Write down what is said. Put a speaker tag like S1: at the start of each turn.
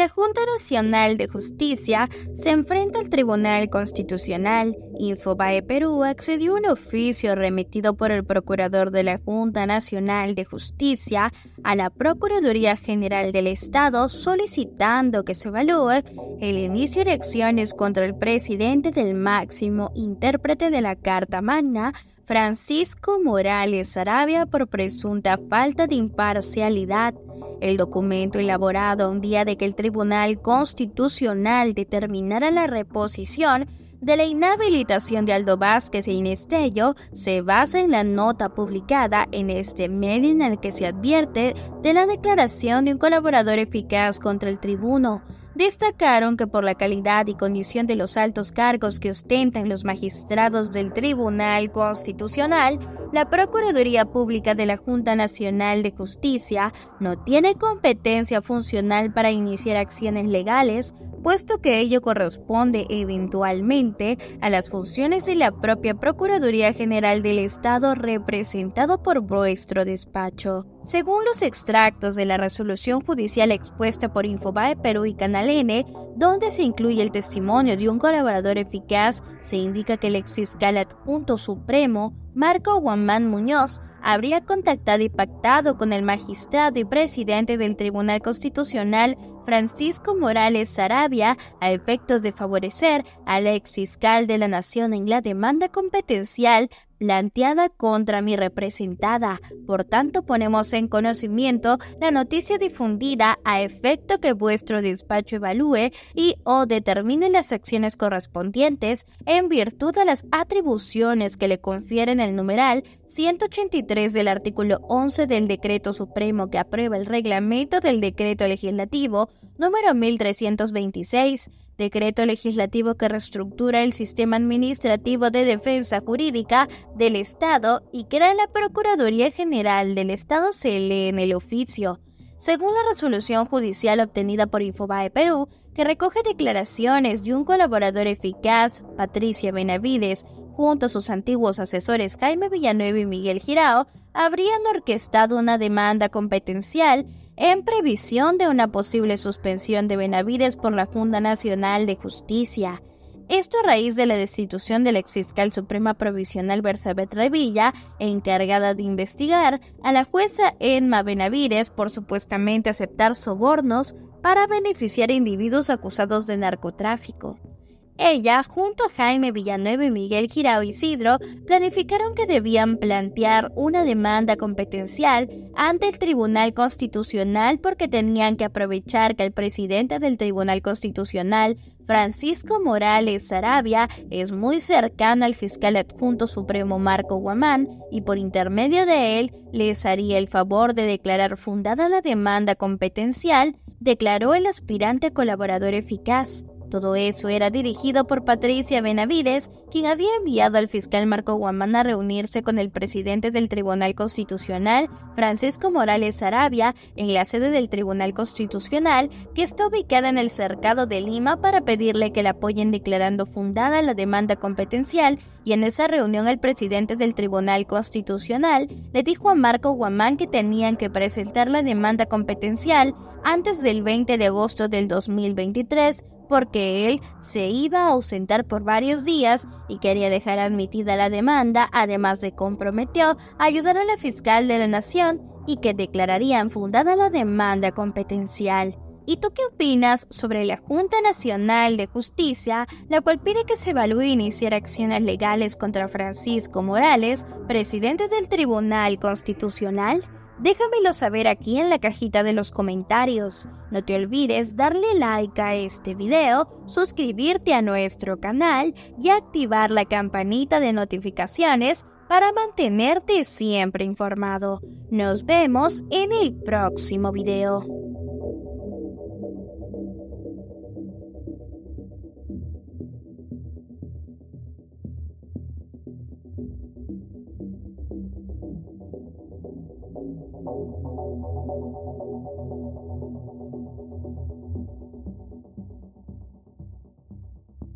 S1: la Junta Nacional de Justicia se enfrenta al Tribunal Constitucional. Infobae Perú accedió a un oficio remitido por el Procurador de la Junta Nacional de Justicia a la Procuraduría General del Estado solicitando que se evalúe el inicio de acciones contra el presidente del máximo intérprete de la Carta Magna Francisco Morales Arabia por presunta falta de imparcialidad. El documento elaborado un día de que el Tribunal Constitucional determinara la reposición de la inhabilitación de Aldo Vázquez e Inestello se basa en la nota publicada en este medio en el que se advierte de la declaración de un colaborador eficaz contra el tribuno. Destacaron que por la calidad y condición de los altos cargos que ostentan los magistrados del Tribunal Constitucional, la Procuraduría Pública de la Junta Nacional de Justicia no tiene competencia funcional para iniciar acciones legales puesto que ello corresponde eventualmente a las funciones de la propia Procuraduría General del Estado representado por vuestro despacho. Según los extractos de la resolución judicial expuesta por Infobae Perú y Canal N, donde se incluye el testimonio de un colaborador eficaz, se indica que el exfiscal adjunto supremo, Marco Guamán Muñoz, habría contactado y pactado con el magistrado y presidente del Tribunal Constitucional, Francisco Morales Sarabia, a efectos de favorecer al exfiscal de la Nación en la demanda competencial planteada contra mi representada. Por tanto, ponemos en conocimiento la noticia difundida a efecto que vuestro despacho evalúe y o determine las acciones correspondientes en virtud de las atribuciones que le confieren el numeral 183 del artículo 11 del Decreto Supremo que aprueba el reglamento del Decreto Legislativo número 1326 decreto legislativo que reestructura el sistema administrativo de defensa jurídica del Estado y crea la Procuraduría General del Estado se lee en el oficio. Según la resolución judicial obtenida por Infobae Perú, que recoge declaraciones de un colaborador eficaz, Patricia Benavides, junto a sus antiguos asesores Jaime Villanueva y Miguel Girao, habrían orquestado una demanda competencial en previsión de una posible suspensión de Benavides por la Junta Nacional de Justicia. Esto a raíz de la destitución del exfiscal suprema provisional Bersabet Revilla, encargada de investigar a la jueza Emma Benavides por supuestamente aceptar sobornos para beneficiar a individuos acusados de narcotráfico. Ella, junto a Jaime Villanueva y Miguel Girao Isidro, planificaron que debían plantear una demanda competencial ante el Tribunal Constitucional porque tenían que aprovechar que el presidente del Tribunal Constitucional Francisco Morales Sarabia es muy cercano al fiscal adjunto supremo Marco Guamán y por intermedio de él les haría el favor de declarar fundada la demanda competencial, declaró el aspirante colaborador eficaz. Todo eso era dirigido por Patricia Benavides, quien había enviado al fiscal Marco Guamán a reunirse con el presidente del Tribunal Constitucional, Francisco Morales Arabia, en la sede del Tribunal Constitucional, que está ubicada en el cercado de Lima, para pedirle que le apoyen declarando fundada la demanda competencial, y en esa reunión el presidente del Tribunal Constitucional le dijo a Marco Guamán que tenían que presentar la demanda competencial antes del 20 de agosto del 2023 porque él se iba a ausentar por varios días y quería dejar admitida la demanda, además de comprometió a ayudar a la fiscal de la nación y que declararían fundada la demanda competencial. ¿Y tú qué opinas sobre la Junta Nacional de Justicia, la cual pide que se evalúe iniciar acciones legales contra Francisco Morales, presidente del Tribunal Constitucional? Déjamelo saber aquí en la cajita de los comentarios. No te olvides darle like a este video, suscribirte a nuestro canal y activar la campanita de notificaciones para mantenerte siempre informado. Nos vemos en el próximo video. মাযরানেন মাযরানেন মাযরানেন